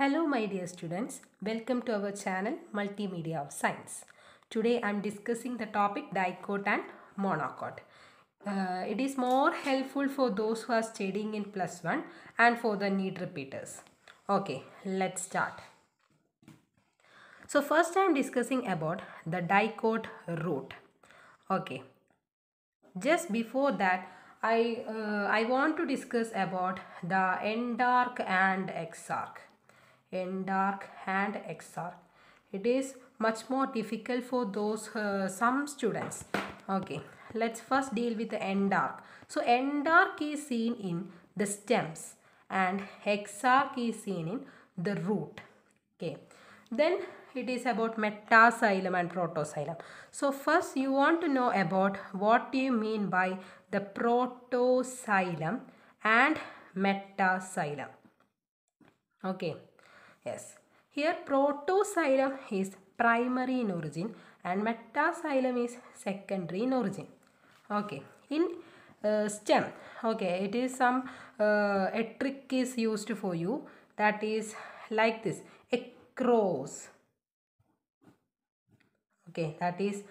Hello my dear students, welcome to our channel Multimedia of Science. Today I am discussing the topic dicot and monocot. Uh, it is more helpful for those who are studying in plus 1 and for the need repeaters. Okay, let's start. So first I am discussing about the dicot root. Okay, just before that I, uh, I want to discuss about the endarch and exarch and and XR. It is much more difficult for those uh, some students. Okay, let's first deal with the So end is seen in the stems and hexarch is seen in the root. Okay, then it is about metaxylem and protoxylem. So first you want to know about what do you mean by the protoxylem and metaxylem. Okay. Yes. Here protoxylem is primary in origin and metaxylem is secondary in origin. Okay. In uh, stem, okay, it is some uh, a trick is used for you that is like this Cross. Okay, that is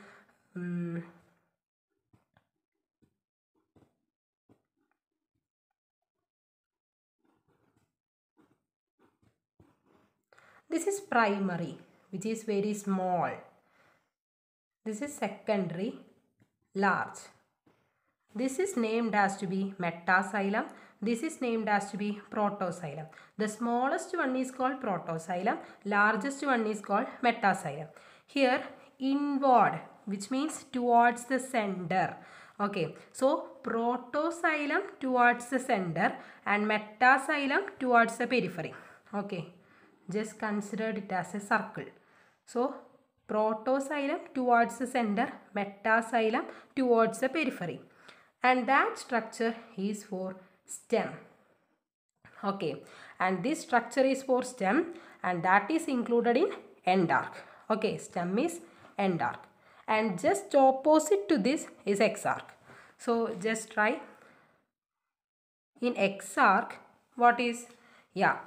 um, This is primary which is very small. This is secondary large. This is named as to be metaxylem. This is named as to be protoxylem. The smallest one is called protoxylem. Largest one is called metaxylem. Here inward which means towards the center. Okay, so protoxylem towards the center and metaxylem towards the periphery. Okay, just considered it as a circle. So protosylum towards the center, metacylum towards the periphery. And that structure is for stem. Okay, and this structure is for stem and that is included in endarch. Okay, stem is endarch. And just opposite to this is exarch. So just try in exarch what is yeah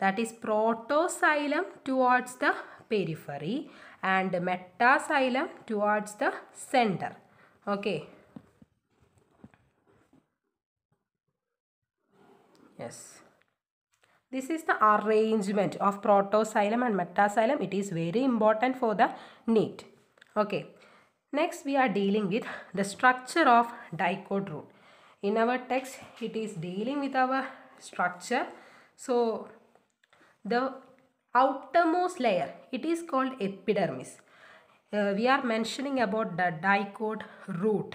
that is protosylum towards the periphery and metasylum towards the center. Okay. Yes. This is the arrangement of protosylum and metasylum. It is very important for the need. Okay. Next we are dealing with the structure of dicot root. In our text it is dealing with our structure. So the outermost layer it is called epidermis uh, we are mentioning about the dicot root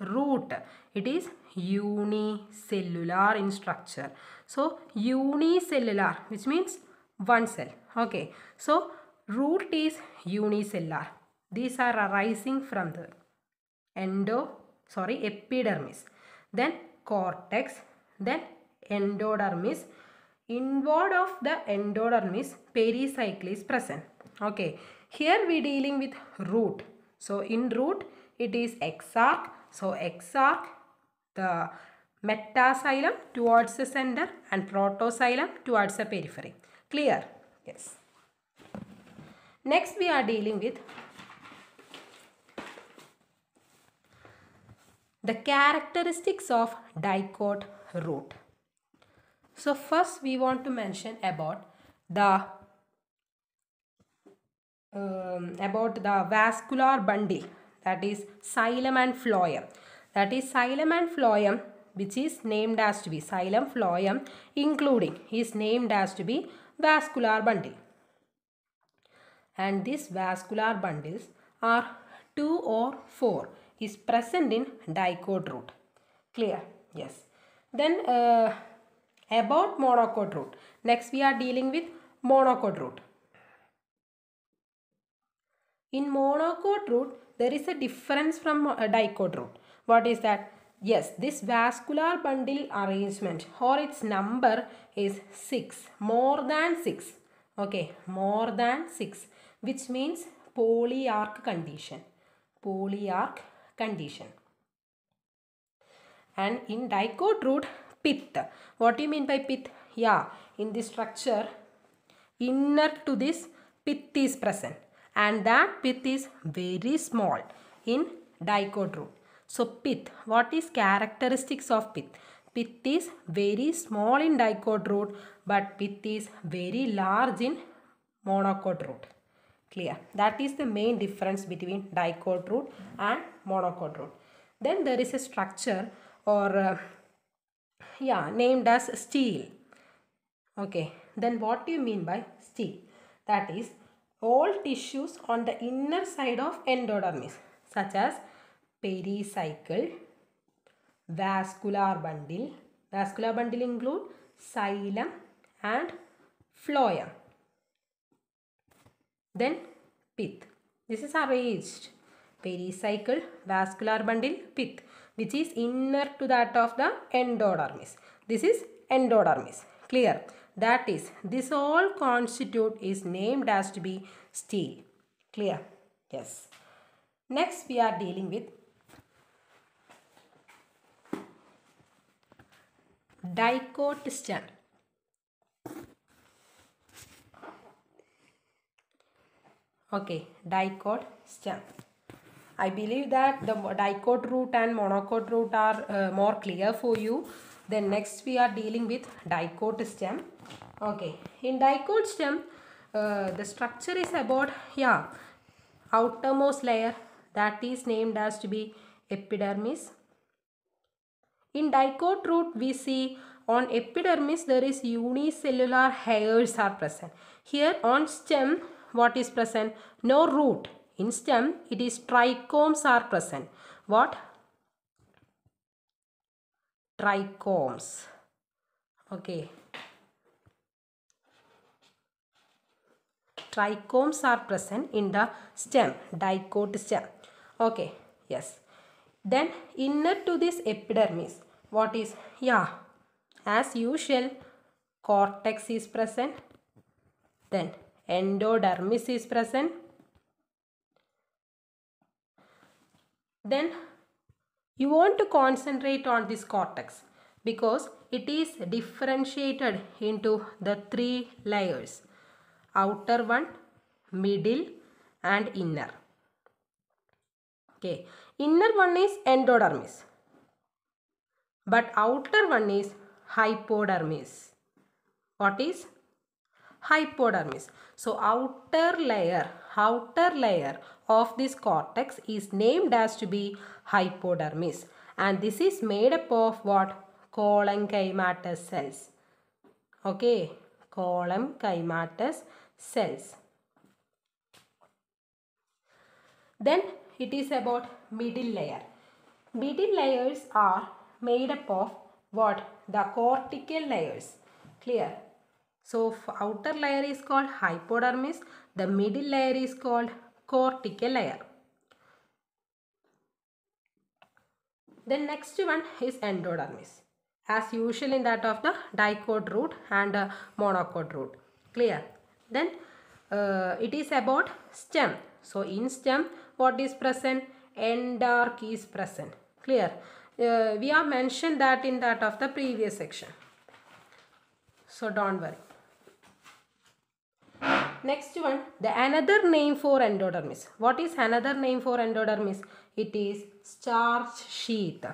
root it is unicellular in structure so unicellular which means one cell okay so root is unicellular these are arising from the endo sorry epidermis then cortex then endodermis inward of the endodermis, pericycle is present. Okay. Here we are dealing with root. So in root it is exarch. So exarch the metaxylem towards the center and protoxylem towards the periphery. Clear? Yes. Next we are dealing with the characteristics of dicot root. So first we want to mention about the um, about the vascular bundle that is xylem and phloem. That is xylem and phloem which is named as to be xylem phloem including is named as to be vascular bundle. And these vascular bundles are 2 or 4 is present in dicot root. Clear? Yes. Then uh, about monocot root. Next we are dealing with monocot root. In monocot root there is a difference from a uh, dicot root. What is that? Yes, this vascular bundle arrangement or its number is 6, more than 6. Okay, more than 6 which means polyarch condition. Polyarch condition. And in dicot root pith what do you mean by pith yeah in this structure inner to this pith is present and that pith is very small in dicot root so pith what is characteristics of pith pith is very small in dicot root but pith is very large in monocot root clear that is the main difference between dicot root and monocot root then there is a structure or uh, yeah named as steel okay then what do you mean by steel that is all tissues on the inner side of endodermis such as pericycle vascular bundle vascular bundle include xylem and phloem then pith this is arranged pericycle, vascular bundle, pith which is inner to that of the endodermis. This is endodermis. Clear? That is, this all constitute is named as to be steel. Clear? Yes. Next we are dealing with dicot stem. Okay, dicot stem. I believe that the dicot root and monocot root are uh, more clear for you. Then next we are dealing with dicot stem. Okay, in dicot stem, uh, the structure is about, yeah, outermost layer that is named as to be epidermis. In dicot root, we see on epidermis there is unicellular hairs are present. Here on stem, what is present? No root in stem, it is trichomes are present. What? Trichomes. Okay. Trichomes are present in the stem, dicot stem. Okay, yes. Then inner to this epidermis, what is? Yeah, as usual, cortex is present. Then endodermis is present then you want to concentrate on this cortex because it is differentiated into the three layers outer one middle and inner okay inner one is endodermis but outer one is hypodermis what is hypodermis so outer layer outer layer of this cortex is named as to be hypodermis and this is made up of what cholenchymatous cells okay cholenchymatous cells then it is about middle layer middle layers are made up of what the cortical layers clear so outer layer is called hypodermis. The middle layer is called cortical layer. The next one is endodermis. As usual in that of the dicot root and uh, monocot root. Clear. Then uh, it is about stem. So in stem what is present? Endarch is present. Clear. Uh, we have mentioned that in that of the previous section. So don't worry. Next one, the another name for endodermis. What is another name for endodermis? It is starch sheath.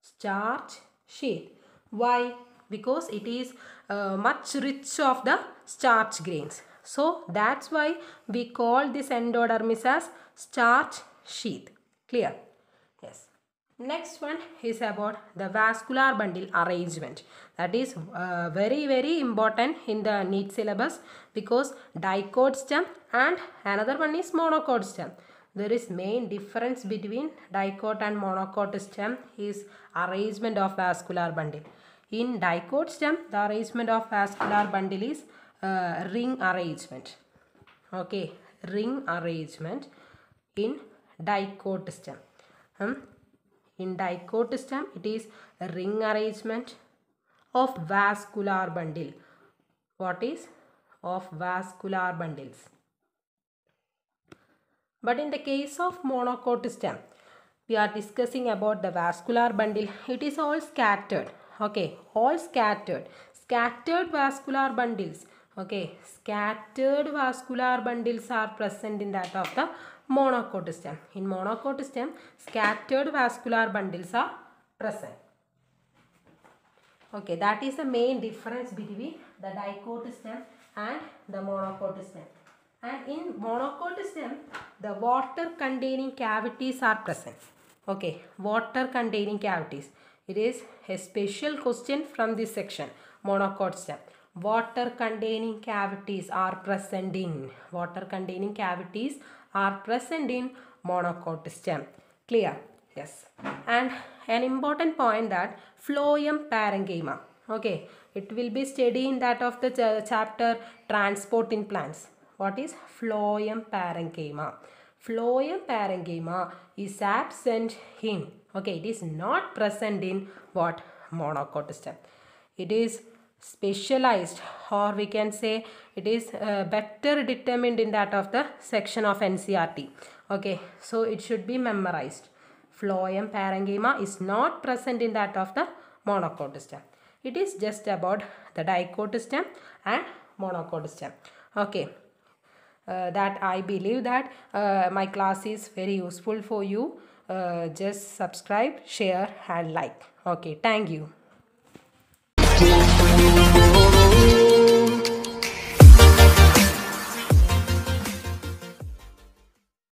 Starch sheath. Why? Because it is uh, much rich of the starch grains. So that's why we call this endodermis as starch sheath. Clear? Next one is about the vascular bundle arrangement. That is uh, very very important in the NEET syllabus because dicot stem and another one is monocot stem. There is main difference between dicot and monocot stem is arrangement of vascular bundle. In dicot stem, the arrangement of vascular bundle is uh, ring arrangement. Okay, ring arrangement in dicot stem. Hmm? In dicot stem, it is ring arrangement of vascular bundle. What is? Of vascular bundles. But in the case of monocot stem, we are discussing about the vascular bundle. It is all scattered. Okay, all scattered. Scattered vascular bundles. Okay, scattered vascular bundles are present in that of the monocot stem. In monocot stem, scattered vascular bundles are present. Okay, that is the main difference between the dicot stem and the monocot stem. And in monocot stem, the water containing cavities are present. Okay, water containing cavities. It is a special question from this section, monocot stem water containing cavities are present in water containing cavities are present in monocot stem clear yes and an important point that phloem parenchyma okay it will be in that of the ch uh, chapter transport in plants what is phloem parenchyma phloem parenchyma is absent in okay it is not present in what monocot stem it is specialized or we can say it is uh, better determined in that of the section of NCRT. Okay, so it should be memorized. Phloem parenchyma is not present in that of the monocot stem. It is just about the dicot stem and monocot stem. Okay. Uh, that I believe that uh, my class is very useful for you. Uh, just subscribe, share and like. Okay, thank you.